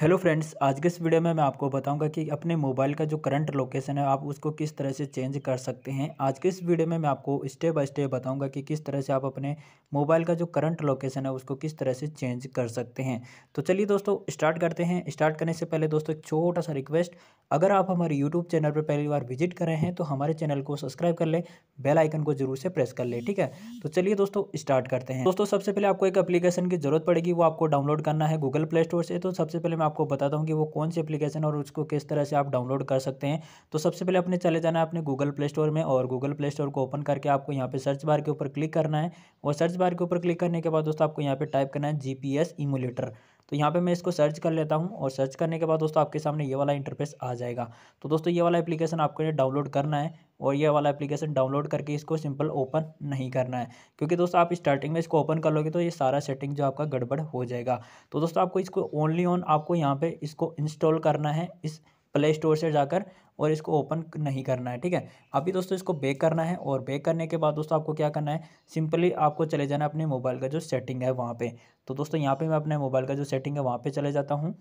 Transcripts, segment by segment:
hello friends आज के इस वीडियो में मैं आपको बताऊंगा कि अपने मोबाइल का जो करंट लोकेशन है आप उसको किस तरह से चेंज कर सकते हैं आज के इस वीडियो में मैं आपको स्टेप बाय स्टेप बताऊंगा कि किस तरह से आप अपने मोबाइल का जो करंट लोकेशन है उसको किस तरह से चेंज कर सकते हैं तो चलिए दोस्तों स्टार्ट करते हैं स्टार्ट करने से पहले दोस्तों एक छोटा सा रिक्वेस्ट अगर आप हमारे यूट्यूब चैनल पर पहली बार विजिट कर रहे हैं तो हमारे चैनल को सब्सक्राइब कर लें बेल आइकन को जरूर से प्रेस कर लें ठीक है तो चलिए दोस्तों स्टार्ट करते हैं दोस्तों सबसे पहले आपको एक एप्लीकेशन की जरूरत पड़ेगी वो आपको डाउनलोड करना है गूगल प्ले स्टोर से तो सबसे पहले मैं आपको बताता हूँ कि वो कौन सी एप्लीकेशन और उसको किस तरह से आप डाउनलोड कर सकते हैं तो सबसे पहले अपने चले जाना है अपने गूगल प्ले स्टोर में और गूगल प्ले स्टोर को ओपन करके आपको यहाँ पे सर्च बार के ऊपर क्लिक करना है और सर्च बार के ऊपर क्लिक करने के बाद दोस्तों आपको यहाँ पे टाइप करना है जी पी एस इमुलेटर तो यहाँ पे मैं इसको सर्च कर लेता हूँ और सर्च करने के बाद दोस्तों आपके सामने ये वाला इंटरफेस आ जाएगा तो दोस्तों ये वाला एप्लीकेशन आपको डाउनलोड करना है और ये वाला एप्लीकेशन डाउनलोड करके इसको सिंपल ओपन नहीं करना है क्योंकि दोस्तों आप स्टार्टिंग में इसको ओपन कर लोगे तो ये सारा सेटिंग जो आपका गड़बड़ हो जाएगा तो दोस्तों आपको इसको ओनली ऑन आपको यहाँ पर इसको इंस्टॉल करना है इस प्ले स्टोर से जाकर और इसको ओपन नहीं करना है ठीक है अभी दोस्तों इसको बेक करना है और बेक करने के बाद दोस्तों आपको क्या करना है सिंपली आपको चले जाना अपने मोबाइल का जो सेटिंग है वहाँ पे तो दोस्तों यहाँ पे मैं अपने मोबाइल का जो सेटिंग है वहाँ पे चले जाता हूँ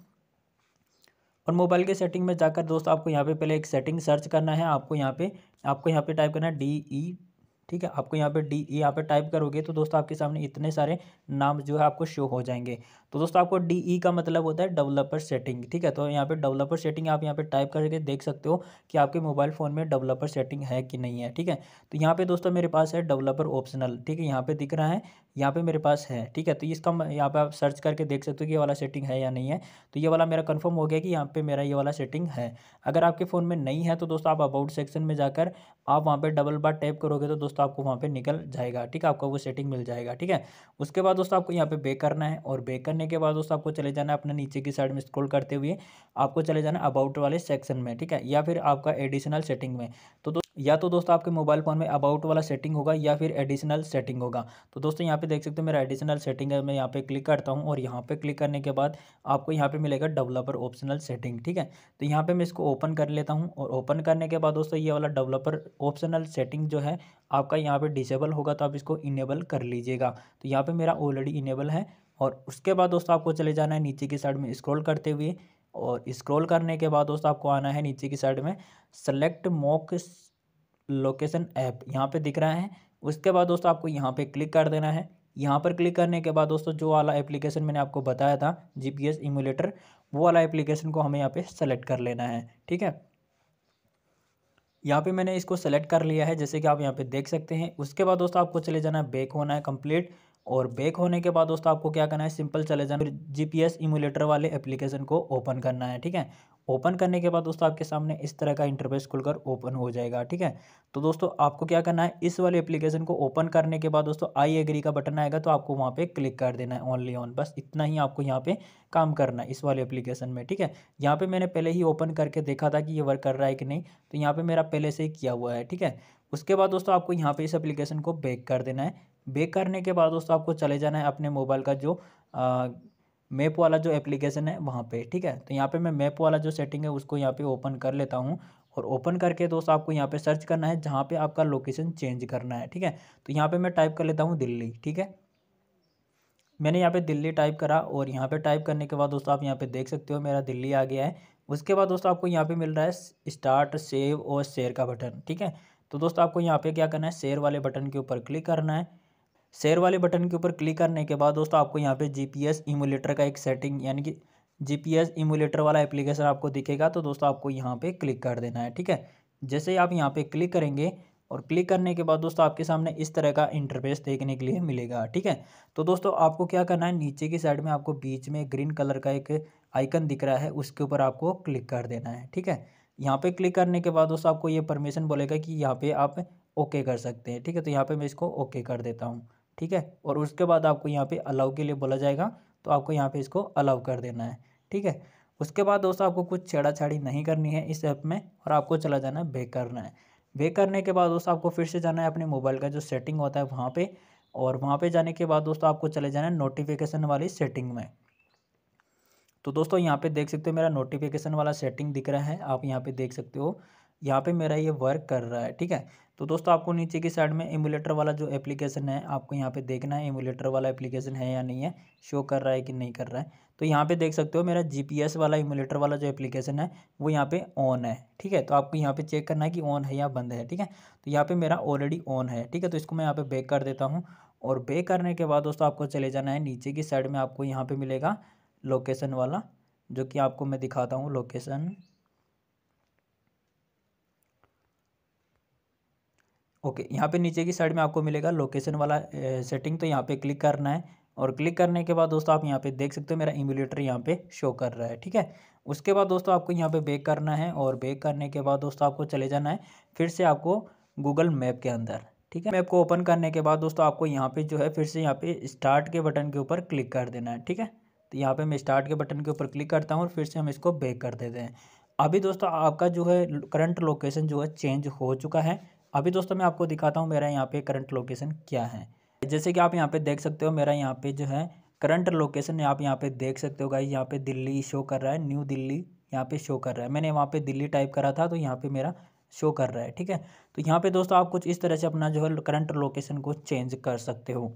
और मोबाइल के सेटिंग में जाकर दोस्तों आपको यहाँ पे पहले एक सेटिंग सर्च करना है आपको यहाँ पे आपको यहाँ पे टाइप करना है डी ई e ठीक है आपको यहाँ पे डी यहाँ पे टाइप करोगे तो दोस्तों आपके सामने इतने सारे नाम जो है आपको शो हो जाएंगे तो दोस्तों आपको डी ई e का मतलब होता है डेवलपर सेटिंग ठीक है तो यहाँ पे डेवलपर सेटिंग आप यहाँ पे टाइप करके देख सकते हो कि आपके मोबाइल फ़ोन में डेवलपर सेटिंग है कि नहीं है ठीक है तो यहाँ पे दोस्तों मेरे पास है डेवलपर ऑप्शनल ठीक है यहाँ पे दिख रहा है यहाँ पे मेरे पास है ठीक है तो इसका यहाँ पे आप सर्च करके देख सकते हो कि ये वाला सेटिंग है या नहीं है तो ये वाला मेरा कन्फर्म हो गया कि यहाँ पे मेरा ये वाला सेटिंग है अगर आपके फ़ोन में नहीं है तो दोस्तों आप अबाउट सेक्शन में जाकर आप वहाँ पर डबल बार टाइप करोगे तो दोस्तों दोस्तों आपको वहाँ पे निकल जाएगा ठीक है आपको वो सेटिंग मिल जाएगा ठीक है उसके बाद दोस्तों आपको यहाँ पे बे करना है और बे करने के बाद दोस्तों आपको चले जाना है अपने नीचे की साइड में स्क्रोल करते हुए आपको चले जाना अबाउट वाले सेक्शन में ठीक है या फिर आपका एडिशनल सेटिंग में तो या तो दोस्तों आपके मोबाइल फ़ोन में अबाउट वाला सेटिंग होगा या फिर एडिशनल सेटिंग होगा तो दोस्तों यहाँ पे देख सकते हो मेरा एडिशनल सेटिंग है मैं यहाँ पे क्लिक करता हूँ और यहाँ पे क्लिक करने के बाद आपको यहाँ पे मिलेगा डेवलपर ऑप्शनल सेटिंग ठीक है तो यहाँ पे मैं इसको ओपन कर लेता हूँ और ओपन करने के बाद दोस्तों ये वाला डेवलपर ऑप्शनल सेटिंग जो है आपका यहाँ पर डिसेबल होगा तो आप इसको इनेबल कर लीजिएगा तो यहाँ पर मेरा ऑलरेडी इनेबल है और उसके बाद दोस्तों आपको चले जाना है नीचे की साइड में स्क्रॉल करते हुए और स्क्रॉल करने के बाद दोस्तों आपको आना है नीचे की साइड में सेलेक्ट मॉक लोकेशन ऐप यहाँ पे दिख रहा है उसके बाद दोस्तों आपको यहाँ पे क्लिक कर देना है यहाँ पर क्लिक करने के बाद दोस्तों जो वाला एप्लीकेशन मैंने आपको बताया था जीपीएस इमुलेटर वो वाला एप्लीकेशन को हमें यहाँ पे सेलेक्ट कर लेना है ठीक है यहाँ पे मैंने इसको सेलेक्ट कर लिया है जैसे कि आप यहाँ पे देख सकते हैं उसके बाद दोस्तों आपको चले जाना है बेक होना है कंप्लीट और बैक होने के बाद दोस्तों आपको क्या करना है सिंपल चले जाना फिर एस इमुलेटर वाले एप्लीकेशन को ओपन करना है ठीक है ओपन करने के बाद दोस्तों आपके सामने इस तरह का इंटरफेस खुलकर ओपन हो जाएगा ठीक है तो दोस्तों आपको क्या करना है इस वाले एप्लीकेशन को ओपन करने के बाद दोस्तों आई एग्री का बटन आएगा तो आपको वहाँ पे क्लिक कर देना है ओनली ऑन बस इतना ही आपको यहाँ पे काम करना है इस वाले एप्लीकेशन में ठीक है यहाँ पे मैंने पहले ही ओपन करके देखा था कि ये वर्क कर रहा है कि नहीं तो यहाँ पर मेरा पहले से ही किया हुआ है ठीक है उसके बाद दोस्तों आपको यहाँ पे इस एप्लीकेशन को बेक कर देना है बेक करने के बाद दोस्तों आपको चले जाना है अपने मोबाइल का जो मैप वाला जो एप्लीकेशन है वहाँ पे ठीक है तो यहाँ पे मैं मैप वाला जो सेटिंग है उसको यहाँ पे ओपन कर लेता हूँ और ओपन करके दोस्तों आपको यहाँ पे सर्च करना है जहाँ पे आपका लोकेशन चेंज करना है ठीक है तो यहाँ पे मैं टाइप कर लेता हूँ दिल्ली ठीक है मैंने यहाँ पे दिल्ली टाइप करा और यहाँ पे टाइप करने के बाद दोस्तों आप यहाँ पे देख सकते हो मेरा दिल्ली आ गया है उसके बाद दोस्तों आपको यहाँ पे मिल रहा है स्टार्ट सेव और शेयर का बटन ठीक है तो दोस्तों आपको यहाँ पे क्या करना है शेयर वाले बटन के ऊपर क्लिक करना है शेयर वाले बटन के ऊपर क्लिक करने के बाद दोस्तों आपको यहाँ पे जीपीएस इमुलेटर का एक सेटिंग यानी कि जीपीएस इमुलेटर वाला एप्लीकेशन आपको दिखेगा तो दोस्तों आपको यहाँ पे क्लिक कर देना है ठीक है जैसे ही आप यहाँ पे क्लिक करेंगे और क्लिक करने के बाद दोस्तों आपके सामने इस तरह का इंटरफेस देखने के लिए मिलेगा ठीक है तो दोस्तों आपको क्या करना है नीचे की साइड में आपको बीच में ग्रीन कलर का एक आइकन दिख रहा है उसके ऊपर आपको क्लिक कर देना है ठीक है यहाँ पे क्लिक करने के बाद दोस्तों आपको ये परमिशन बोलेगा कि यहाँ पे आप ओके कर सकते हैं ठीक है तो यहाँ पे मैं इसको ओके कर देता हूँ ठीक है और उसके बाद आपको यहाँ पे अलाउ के लिए बोला जाएगा तो आपको यहाँ पे इसको अलाउ कर देना है ठीक है उसके बाद दोस्तों आपको कुछ छेड़ाछाड़ी नहीं करनी है इस ऐप में और आपको चला जाना है बेक करना है बेक करने के बाद दोस्तों आपको फिर से जाना है अपने मोबाइल का जो सेटिंग होता है वहाँ पर और वहाँ पर जाने के बाद दोस्तों आपको चले जाना है नोटिफिकेशन वाली सेटिंग में तो दोस्तों यहाँ पे देख सकते हो मेरा नोटिफिकेशन वाला सेटिंग दिख रहा है आप यहाँ पे देख सकते हो यहाँ पे मेरा ये वर्क कर रहा है ठीक है तो दोस्तों आपको नीचे की साइड में एमुलेटर वाला जो एप्लीकेशन है आपको यहाँ पे देखना है एमुलेटर वाला एप्लीकेशन है या नहीं है शो कर रहा है कि नहीं कर रहा है तो यहाँ पे देख सकते हो मेरा जीपीएस वाला एमुलेटर वाला जो एप्लीकेशन है वो यहाँ पे ऑन है ठीक है तो आपको यहाँ पे चेक करना है कि ऑन है या बंद है ठीक है तो यहाँ पर मेरा ऑलरेडी ऑन है ठीक है तो इसको मैं यहाँ पर बेक कर देता हूँ और बेक करने के बाद दोस्तों आपको चले जाना है नीचे की साइड में आपको यहाँ पर मिलेगा लोकेशन वाला जो कि आपको मैं दिखाता हूँ लोकेशन ओके यहाँ पे नीचे की साइड में आपको मिलेगा लोकेशन वाला सेटिंग तो यहाँ पे क्लिक करना है और क्लिक करने के बाद दोस्तों आप यहाँ पे देख सकते हो मेरा इम्यूलेटर यहाँ पे शो कर रहा है ठीक है उसके बाद दोस्तों आपको यहाँ पे बेक करना है और बेक करने के बाद दोस्तों आपको चले जाना है फिर से आपको गूगल मैप के अंदर ठीक है मैप को ओपन करने के बाद दोस्तों आपको यहाँ पे जो है फिर से यहाँ पे स्टार्ट के बटन के ऊपर क्लिक कर देना है ठीक है तो यहाँ पे मैं स्टार्ट के बटन के ऊपर क्लिक करता हूँ और फिर से हम इसको बैक कर देते हैं अभी दोस्तों आपका जो है करंट लोकेशन जो है चेंज हो चुका है अभी दोस्तों मैं आपको दिखाता हूँ मेरा यहाँ पे करंट लोकेशन क्या है जैसे कि आप यहाँ पे देख सकते हो मेरा यहाँ पे जो है करंट लोकेशन आप यहाँ पे देख सकते हो गाई यहाँ पे दिल्ली शो कर रहा है न्यू दिल्ली यहाँ पे शो कर रहा है मैंने वहाँ पे दिल्ली टाइप करा था तो यहाँ पे मेरा शो कर रहा है ठीक है तो यहाँ पे दोस्तों आप कुछ इस तरह से अपना जो है करंट लोकेशन को चेंज कर सकते हो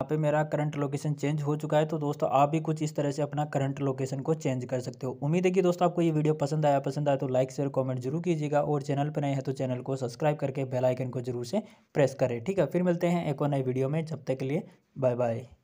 यहाँ पे मेरा करंट लोकेशन चेंज हो चुका है तो दोस्तों आप भी कुछ इस तरह से अपना करंट लोकेशन को चेंज कर सकते हो उम्मीद है कि दोस्तों आपको ये वीडियो पसंद आया पसंद आया तो लाइक शेयर कमेंट जरूर कीजिएगा और चैनल पर नए हैं तो चैनल को सब्सक्राइब करके बेलाइकन को जरूर से प्रेस करें ठीक है फिर मिलते हैं एक और नए वीडियो में जब तक के लिए बाय बाय